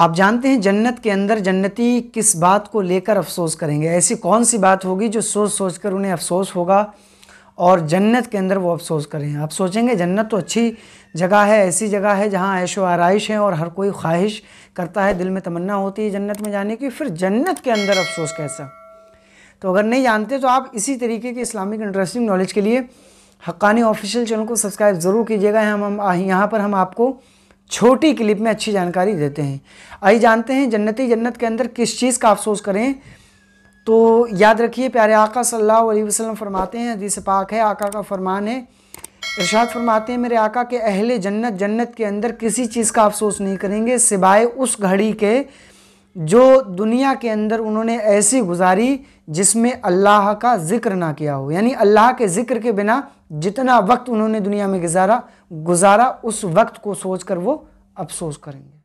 आप जानते हैं जन्नत के अंदर जन्नती किस बात को लेकर अफसोस करेंगे ऐसी कौन सी बात होगी जो सोच सोच कर उन्हें अफसोस होगा और जन्नत के अंदर वो अफसोस करें आप सोचेंगे जन्नत तो अच्छी जगह है ऐसी जगह है जहाँ ऐशो आरइश है और हर कोई ख्वाहिश करता है दिल में तमन्ना होती है जन्नत में जाने की फिर जन्नत के अंदर अफसोस कैसा तो अगर नहीं जानते तो आप इसी तरीके के इस्लामिक इंटरेस्टिंग नॉलेज के लिए हक्कानी ऑफिशियल चैनल को सब्सक्राइब ज़रूर कीजिएगा हम हम यहाँ पर हम आपको छोटी क्लिप में अच्छी जानकारी देते हैं आइए जानते हैं जन्नती जन्नत के अंदर किस चीज़ का अफसोस करें तो याद रखिए प्यारे आका सल्लल्लाहु अलैहि वसल्लम फरमाते हैं हदीस पाक है आका का फरमान है इरशाद फरमाते हैं मेरे आका के अहले जन्नत जन्नत के अंदर किसी चीज़ का अफसोस नहीं करेंगे सिवाय उस घड़ी के जो दुनिया के अंदर उन्होंने ऐसी गुजारी जिसमें अल्लाह का ज़िक्र ना किया हो यानी अल्लाह के ज़िक्र के बिना जितना वक्त उन्होंने दुनिया में गुजारा गुजारा उस वक्त को सोच कर वो अफसोस करेंगे